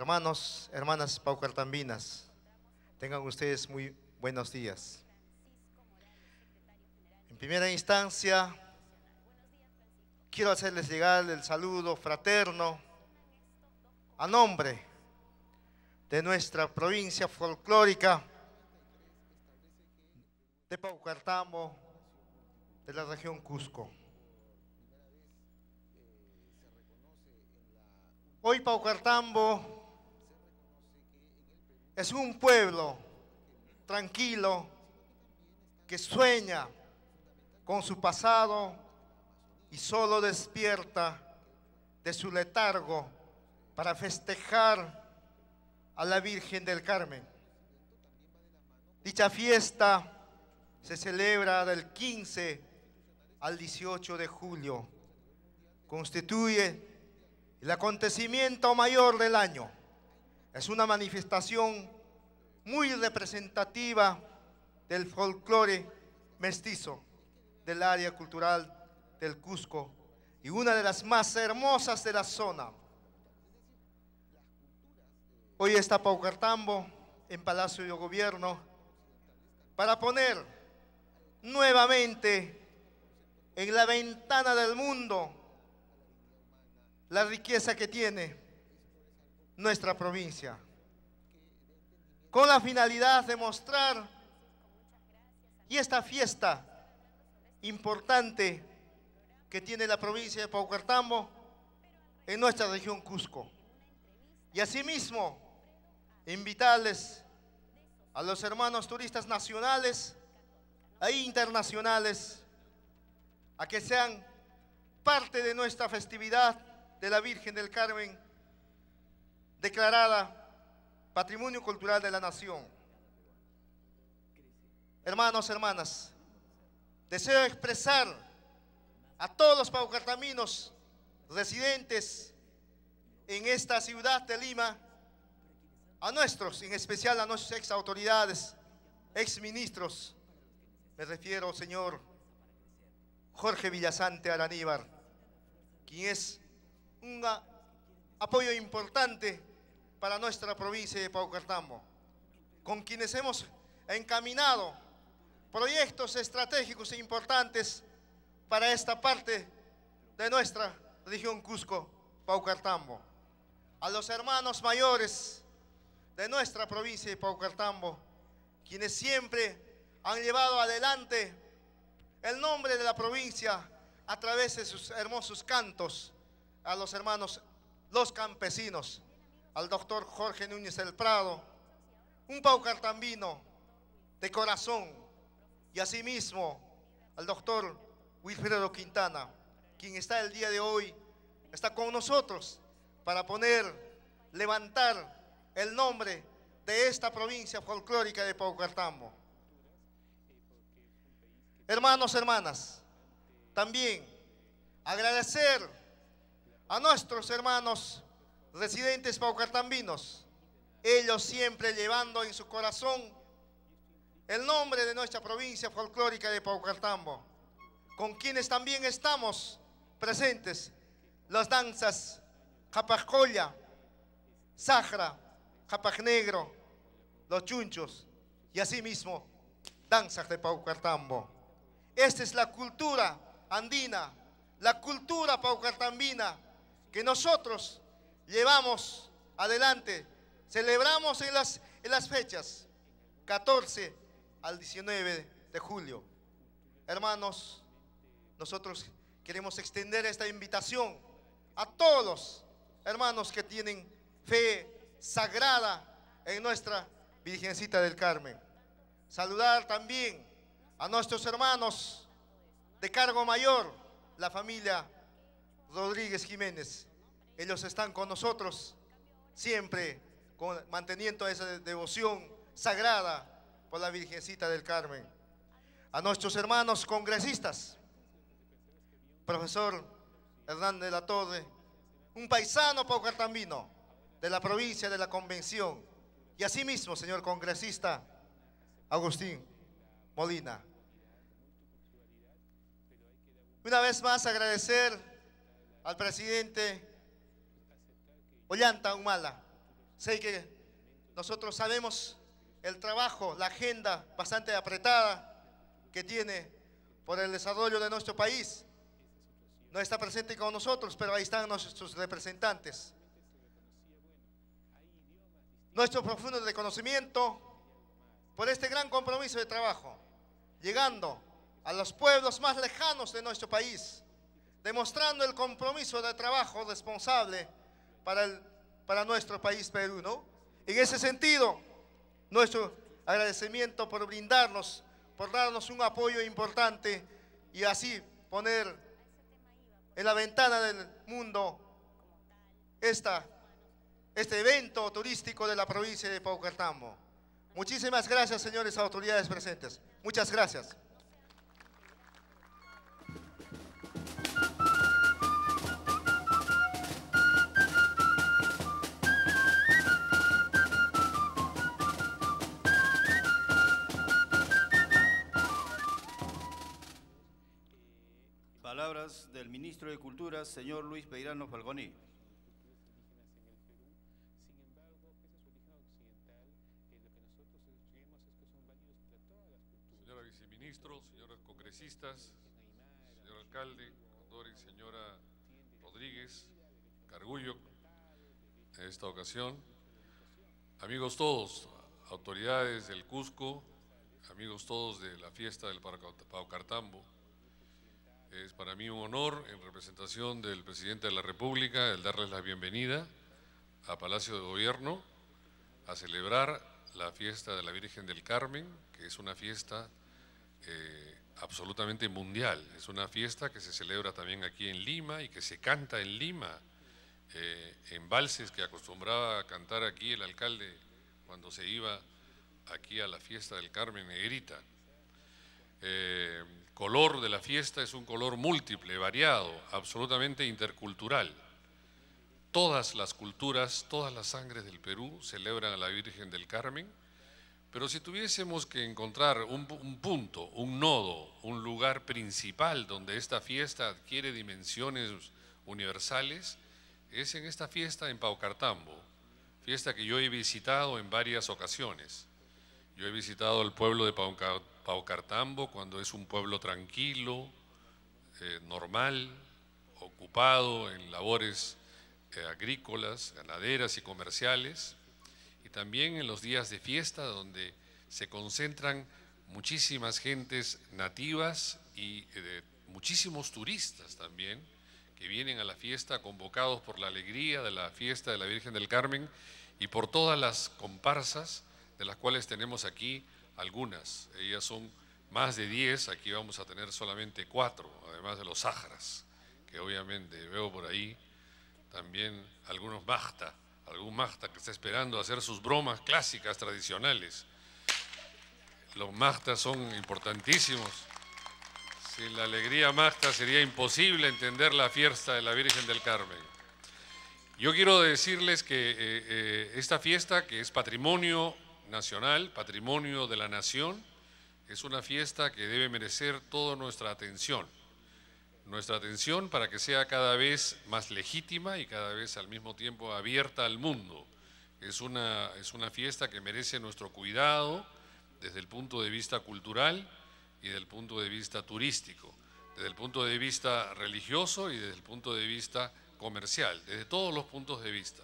Hermanos, hermanas paucartambinas, tengan ustedes muy buenos días. En primera instancia, quiero hacerles llegar el saludo fraterno a nombre de nuestra provincia folclórica de Paucartambo, de la región Cusco. Hoy Paucartambo es un pueblo tranquilo que sueña con su pasado y solo despierta de su letargo para festejar a la Virgen del Carmen. Dicha fiesta se celebra del 15 al 18 de julio. Constituye el acontecimiento mayor del año es una manifestación muy representativa del folclore mestizo del área cultural del Cusco y una de las más hermosas de la zona. Hoy está Pau Cartambo en Palacio de Gobierno para poner nuevamente en la ventana del mundo la riqueza que tiene nuestra provincia, con la finalidad de mostrar y esta fiesta importante que tiene la provincia de Paucartambo en nuestra región Cusco. Y asimismo, invitarles a los hermanos turistas nacionales e internacionales a que sean parte de nuestra festividad de la Virgen del Carmen declarada Patrimonio Cultural de la Nación. Hermanos, hermanas, deseo expresar a todos los paucartaminos residentes en esta ciudad de Lima, a nuestros, en especial a nuestras ex autoridades, ex ministros, me refiero al señor Jorge Villasante Araníbar, quien es un apoyo importante para nuestra provincia de Paucartambo, con quienes hemos encaminado proyectos estratégicos importantes para esta parte de nuestra región Cusco, Paucartambo. A los hermanos mayores de nuestra provincia de Paucartambo, quienes siempre han llevado adelante el nombre de la provincia a través de sus hermosos cantos a los hermanos, los campesinos, al doctor Jorge Núñez El Prado, un paucartambino de corazón, y asimismo al doctor Wilfredo Quintana, quien está el día de hoy, está con nosotros para poner, levantar el nombre de esta provincia folclórica de Paucartambo. Hermanos, hermanas, también agradecer a nuestros hermanos residentes paucartambinos, ellos siempre llevando en su corazón el nombre de nuestra provincia folclórica de Paucartambo, con quienes también estamos presentes las danzas capacolla, sahra, japa Negro, los chunchos y asimismo danzas de Paucartambo. Esta es la cultura andina, la cultura paucartambina que nosotros llevamos adelante. Celebramos en las, en las fechas 14 al 19 de julio. Hermanos, nosotros queremos extender esta invitación a todos hermanos que tienen fe sagrada en nuestra Virgencita del Carmen. Saludar también a nuestros hermanos de cargo mayor, la familia Rodríguez Jiménez. Ellos están con nosotros siempre, con, manteniendo esa devoción sagrada por la Virgencita del Carmen. A nuestros hermanos congresistas, profesor Hernández de la Torre, un paisano paucartambino de la provincia de la Convención, y asimismo, señor congresista Agustín Molina. Una vez más agradecer al presidente Ollanta Humala. Sé que nosotros sabemos el trabajo, la agenda bastante apretada que tiene por el desarrollo de nuestro país. No está presente con nosotros, pero ahí están nuestros representantes. Nuestro profundo reconocimiento por este gran compromiso de trabajo, llegando a los pueblos más lejanos de nuestro país, demostrando el compromiso de trabajo responsable para, el, para nuestro país Perú, ¿no? En ese sentido, nuestro agradecimiento por brindarnos, por darnos un apoyo importante y así poner en la ventana del mundo esta, este evento turístico de la provincia de Paucartambo. Muchísimas gracias, señores autoridades presentes. Muchas gracias. Palabras del ministro de Cultura, señor Luis Peirano Falconi. Señora viceministro, señoras congresistas, señor alcalde, señora Rodríguez, Cargullo, en esta ocasión, amigos todos, autoridades del Cusco, amigos todos de la fiesta del Cartambo, es para mí un honor, en representación del presidente de la República, el darles la bienvenida a Palacio de Gobierno a celebrar la fiesta de la Virgen del Carmen, que es una fiesta eh, absolutamente mundial. Es una fiesta que se celebra también aquí en Lima y que se canta en Lima, eh, en valses que acostumbraba a cantar aquí el alcalde cuando se iba aquí a la fiesta del Carmen Negrita eh, color de la fiesta es un color múltiple, variado, absolutamente intercultural. Todas las culturas, todas las sangres del Perú celebran a la Virgen del Carmen, pero si tuviésemos que encontrar un, un punto, un nodo, un lugar principal donde esta fiesta adquiere dimensiones universales, es en esta fiesta en Paucartambo, fiesta que yo he visitado en varias ocasiones. Yo he visitado el pueblo de Paucartambo Cartambo, cuando es un pueblo tranquilo, eh, normal, ocupado en labores eh, agrícolas, ganaderas y comerciales, y también en los días de fiesta donde se concentran muchísimas gentes nativas y eh, muchísimos turistas también que vienen a la fiesta convocados por la alegría de la fiesta de la Virgen del Carmen y por todas las comparsas de las cuales tenemos aquí algunas. Ellas son más de 10, aquí vamos a tener solamente 4, además de los Sahras, que obviamente veo por ahí también algunos Magta, algún Magta que está esperando hacer sus bromas clásicas, tradicionales. Los Magtas son importantísimos. Sin la alegría Magta sería imposible entender la fiesta de la Virgen del Carmen. Yo quiero decirles que eh, eh, esta fiesta, que es patrimonio nacional, patrimonio de la nación, es una fiesta que debe merecer toda nuestra atención. Nuestra atención para que sea cada vez más legítima y cada vez al mismo tiempo abierta al mundo. Es una, es una fiesta que merece nuestro cuidado desde el punto de vista cultural y desde el punto de vista turístico, desde el punto de vista religioso y desde el punto de vista comercial, desde todos los puntos de vista.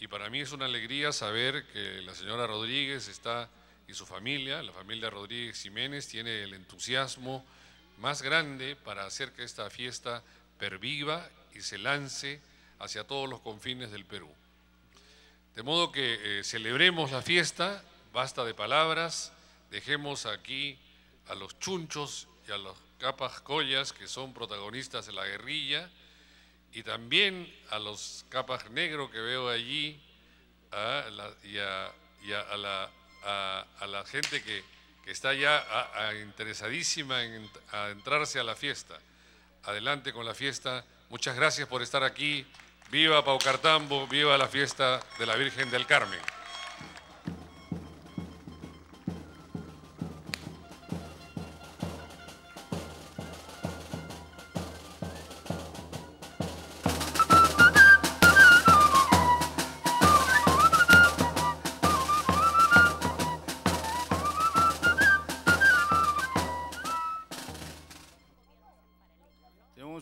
Y para mí es una alegría saber que la señora Rodríguez está y su familia, la familia Rodríguez Jiménez, tiene el entusiasmo más grande para hacer que esta fiesta perviva y se lance hacia todos los confines del Perú. De modo que eh, celebremos la fiesta, basta de palabras, dejemos aquí a los chunchos y a los capas collas que son protagonistas de la guerrilla, y también a los capas negros que veo allí a la, y, a, la, gente que, está ya interesadísima en adentrarse a la fiesta. Adelante con la fiesta. Muchas gracias por estar aquí. Viva Paucartambo, viva la fiesta de la Virgen del Carmen.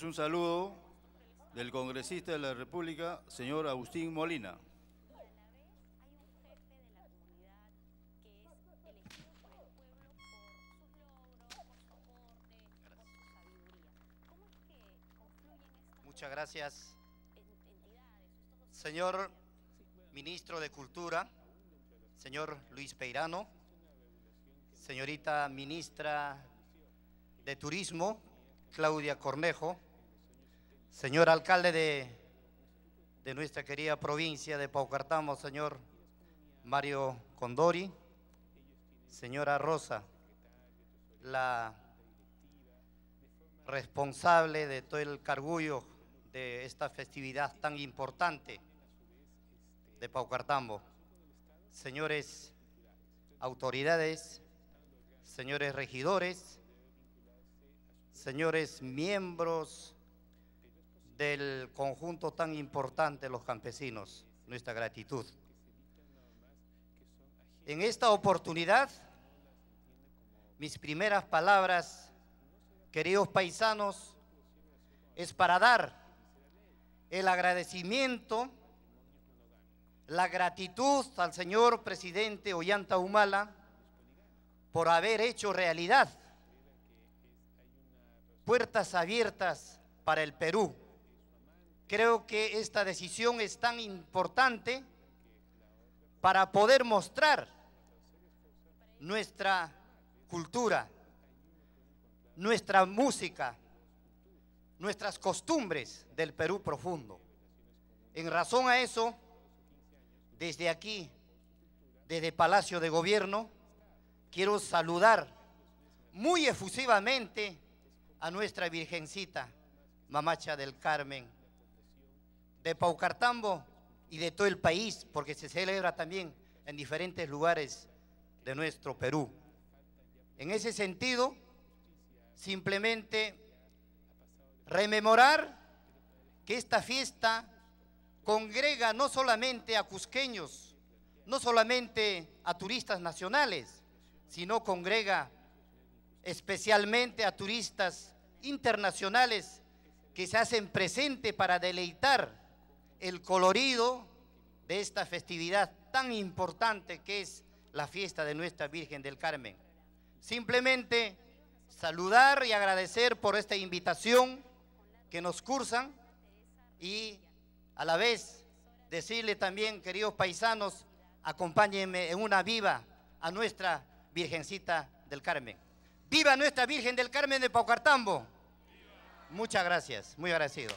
un saludo del congresista de la República, señor Agustín Molina. Muchas gracias, señor ministro de Cultura, señor Luis Peirano, señorita ministra de Turismo, Claudia Cornejo, señor alcalde de, nuestra querida provincia de Paucartambo, señor Mario Condori, señora Rosa, la responsable de todo el cargullo de esta festividad tan importante de Paucartambo. Señores autoridades, señores regidores, señores miembros del conjunto tan importante, los campesinos, nuestra gratitud. En esta oportunidad, mis primeras palabras, queridos paisanos, es para dar el agradecimiento, la gratitud al señor presidente Ollanta Humala por haber hecho realidad puertas abiertas para el Perú. Creo que esta decisión es tan importante para poder mostrar nuestra cultura, nuestra música, nuestras costumbres del Perú profundo. En razón a eso, desde aquí, desde Palacio de Gobierno, quiero saludar muy efusivamente a nuestra Virgencita, Mamacha del Carmen, de Paucartambo y de todo el país, porque se celebra también en diferentes lugares de nuestro Perú. En ese sentido, simplemente rememorar que esta fiesta congrega no solamente a cusqueños, no solamente a turistas nacionales, sino congrega especialmente a turistas internacionales que se hacen presente para deleitar el colorido de esta festividad tan importante que es la fiesta de nuestra Virgen del Carmen. Simplemente saludar y agradecer por esta invitación que nos cursan y a la vez decirle también, queridos paisanos, acompáñenme en una viva a nuestra Virgencita del Carmen. ¡Viva nuestra Virgen del Carmen de Paucartambo! Muchas gracias, muy agradecido.